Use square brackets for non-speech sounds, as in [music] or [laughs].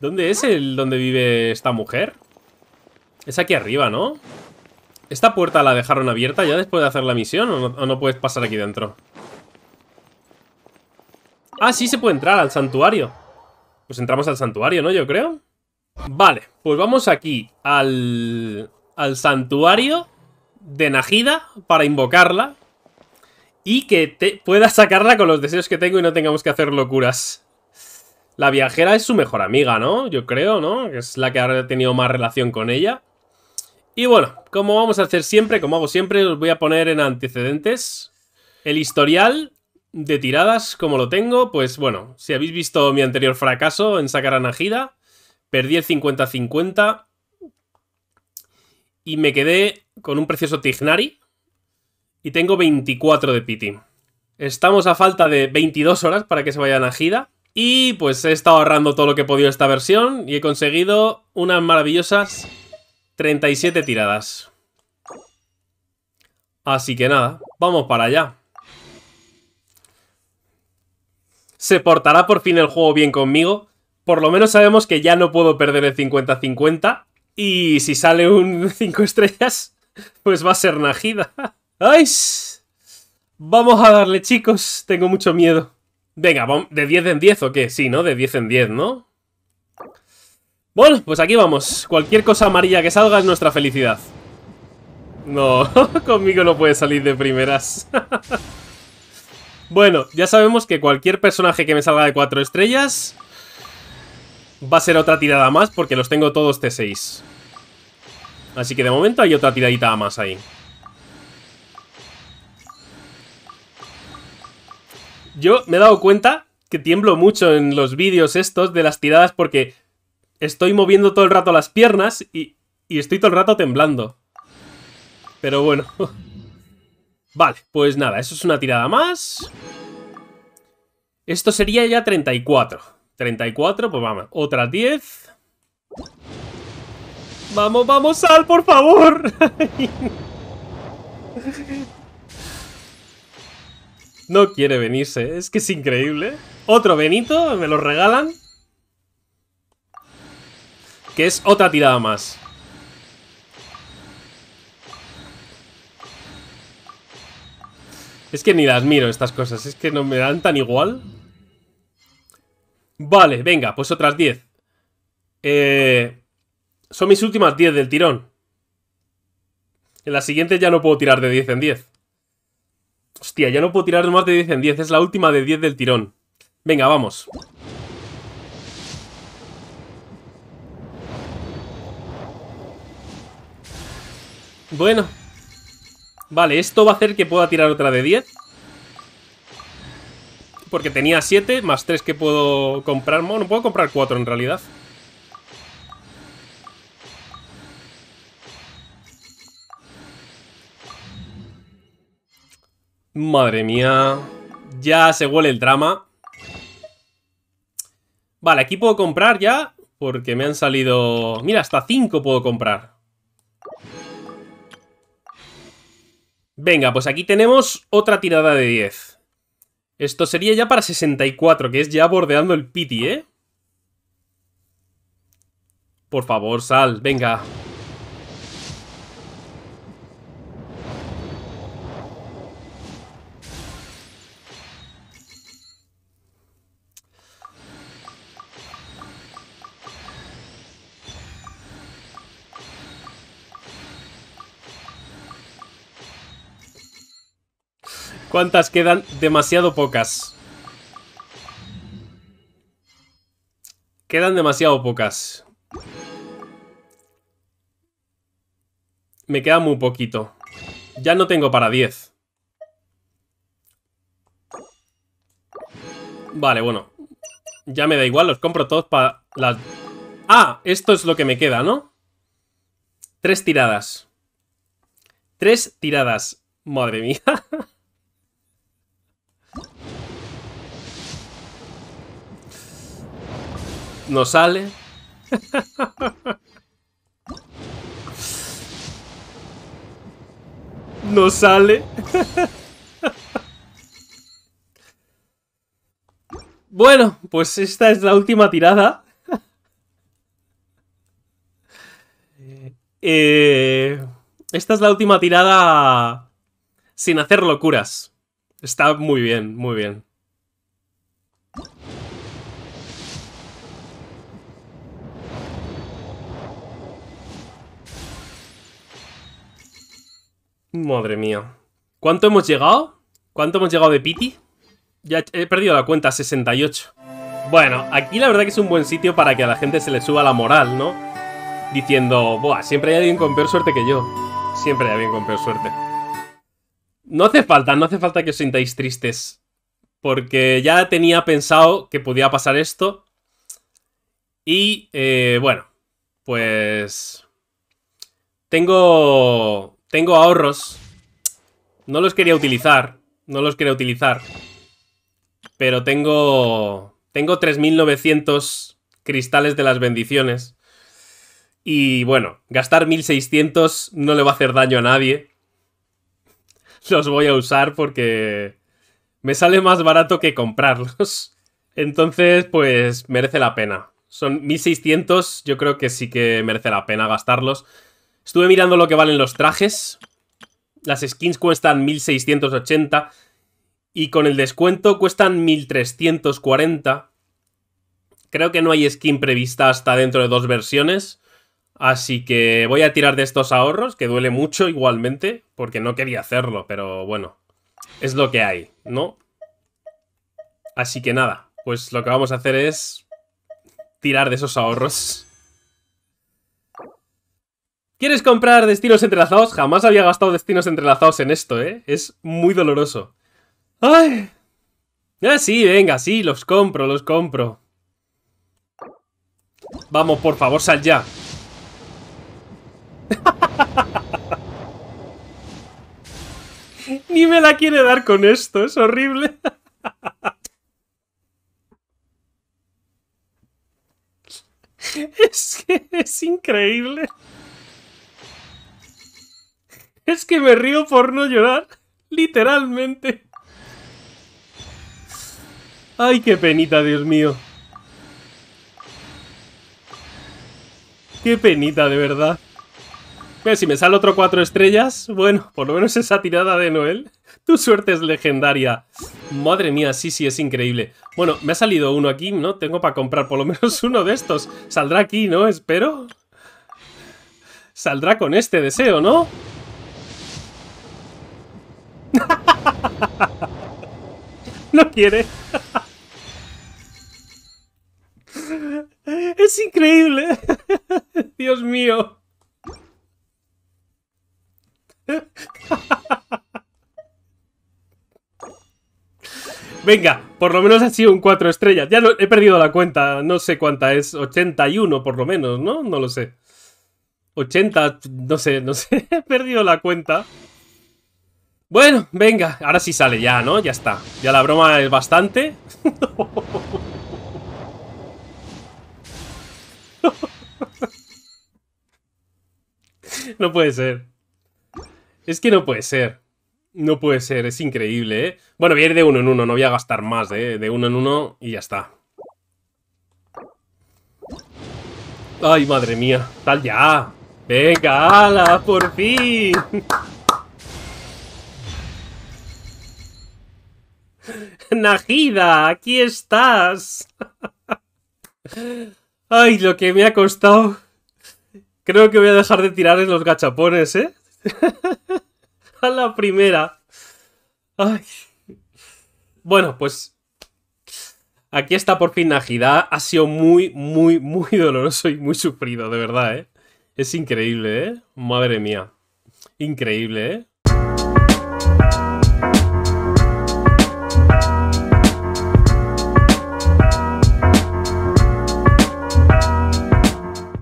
¿Dónde es el donde vive esta mujer? Es aquí arriba, ¿no? ¿Esta puerta la dejaron abierta ya después de hacer la misión o no, puedes pasar aquí dentro? Ah, sí se puede entrar al santuario Pues entramos al santuario, ¿no? Yo creo Vale, pues vamos aquí al, al santuario de Najida para invocarla y que te pueda sacarla con los deseos que tengo y no tengamos que hacer locuras. La viajera es su mejor amiga, ¿no? Yo creo, ¿no? es la que ha tenido más relación con ella. Y bueno, como vamos a hacer siempre, como hago siempre, os voy a poner en antecedentes el historial de tiradas, como lo tengo. Pues bueno, si habéis visto mi anterior fracaso en sacar a Najida, perdí el 50-50 y me quedé con un precioso Tignari y tengo 24 de piti. Estamos a falta de 22 horas para que se vaya a Najida. Y pues he estado ahorrando todo lo que he podido esta versión y he conseguido unas maravillosas 37 tiradas. Así que nada, vamos para allá. ¿Se portará por fin el juego bien conmigo? Por lo menos sabemos que ya no puedo perder el 50-50. Y si sale un 5 [laughs] estrellas, pues va a ser najida. ¡Ay! [laughs] Vamos a darle, chicos. Tengo mucho miedo. Venga, ¿de 10 en 10 o qué? Sí, ¿no? De 10 en 10, ¿no? Bueno, pues aquí vamos. Cualquier cosa amarilla que salga es nuestra felicidad. No, [laughs] conmigo no puede salir de primeras. [laughs] bueno, ya sabemos que cualquier personaje que me salga de 4 estrellas... Va a ser otra tirada más porque los tengo todos T6. Así que de momento hay otra tiradita más ahí. Yo me he dado cuenta que tiemblo mucho en los vídeos estos de las tiradas porque estoy moviendo todo el rato las piernas y, estoy todo el rato temblando. Pero bueno. [laughs] Vale, pues nada, eso es una tirada más. Esto sería ya 34. 34, pues vamos, otra 10. Vamos, vamos, sal, por favor. [laughs] No quiere venirse. Es que es increíble. Otro Benito, me lo regalan. Que es otra tirada más. Es que ni las miro estas cosas. Es que no me dan tan igual. Vale, venga, pues otras 10. Eh, son mis últimas 10 del tirón. En la siguiente ya no puedo tirar de 10 en 10. Hostia, ya no puedo tirar más de 10 en 10. Es la última de 10 del tirón. Venga, vamos. Bueno. Vale, esto va a hacer que pueda tirar otra de 10. Porque tenía 7, más 3 que puedo comprar. No, puedo comprar 4 en realidad. Madre mía. Ya se huele el drama. Vale, aquí puedo comprar ya. Porque me han salido... Mira, hasta 5 puedo comprar. Venga, pues aquí tenemos otra tirada de 10. Esto sería ya para 64, que es ya bordeando el piti, ¿eh? Por favor, sal, venga. Venga. ¿Cuántas quedan? Demasiado pocas. Quedan demasiado pocas. Me queda muy poquito. Ya no tengo para 10. Vale, bueno. Ya me da igual, los compro todos para las... ¡Ah! Esto es lo que me queda, ¿no? Tres tiradas. Tres tiradas. Madre mía. [laughs] No sale. No sale. Bueno, pues esta es la última tirada. Eh, esta es la última tirada sin hacer locuras. Está muy bien, muy bien. Madre mía. ¿Cuánto hemos llegado? ¿Cuánto hemos llegado de Piti? Ya he perdido la cuenta, 68. Bueno, aquí la verdad que es un buen sitio para que a la gente se le suba la moral, ¿no? Diciendo, Buah, siempre hay alguien con peor suerte que yo. Siempre hay alguien con peor suerte. No hace falta, no hace falta que os sintáis tristes. Porque ya tenía pensado que podía pasar esto. Y, eh, bueno, pues... Tengo tengo ahorros. No los quería utilizar. No los quería utilizar. Pero tengo... Tengo 3.900 cristales de las bendiciones. Y bueno, gastar 1.600 no le va a hacer daño a nadie. [laughs] Los voy a usar porque... Me sale más barato que comprarlos. [laughs] Entonces, pues merece la pena. Son 1.600, yo creo que sí que merece la pena gastarlos. Estuve mirando lo que valen los trajes. Las skins cuestan 1680. Y con el descuento cuestan 1340. Creo que no hay skin prevista hasta dentro de dos versiones. Así que voy a tirar de estos ahorros, que duele mucho igualmente, porque no quería hacerlo, pero bueno. Es lo que hay, ¿no? Así que nada, pues lo que vamos a hacer es tirar de esos ahorros. ¿Quieres comprar destinos entrelazados? Jamás había gastado destinos entrelazados en esto, ¿eh? Es muy doloroso. ¡Ay! Ah, sí, venga, sí, los compro, los compro. Vamos, por favor, sal ya. [laughs] Ni me la quiere dar con esto, es horrible. [laughs] es que es increíble. Es que me río por no llorar. Literalmente. Ay, qué penita, Dios mío. Qué penita, de verdad. pues si me sale otro cuatro estrellas, bueno, por lo menos esa tirada de Noel. Tu suerte es legendaria. Madre mía, sí, sí, es increíble. Bueno, me ha salido uno aquí, ¿no? Tengo para comprar por lo menos [laughs] uno de estos. Saldrá aquí, ¿no? Espero. Saldrá con este deseo, ¿no? [laughs] no quiere. [laughs] es increíble. [laughs] Dios mío. Venga, por lo menos ha sido un 4 estrellas. Ya no, he perdido la cuenta, no sé cuánta es. 81 por lo menos, ¿no? No lo sé. 80, no sé, no sé. He perdido la cuenta. Bueno, venga, ahora sí sale ya, ¿no? Ya está. Ya la broma es bastante. [laughs] No puede ser. Es que no puede ser. No puede ser, es increíble, ¿eh? Bueno, voy a ir de uno en uno, no voy a gastar más, ¿eh? De uno en uno y ya está. Ay, madre mía. Tal ya. Venga, ala, por fin. [laughs] [laughs] Najida, aquí estás. [laughs] Ay, lo que me ha costado. Creo que voy a dejar de tirar en los gachapones, ¿eh? [laughs] a la primera. Bueno, pues aquí está por fin Najida. Ha sido muy, muy, muy doloroso y muy sufrido, de verdad, ¿eh? Es increíble, ¿eh? Madre mía. Increíble, ¿eh?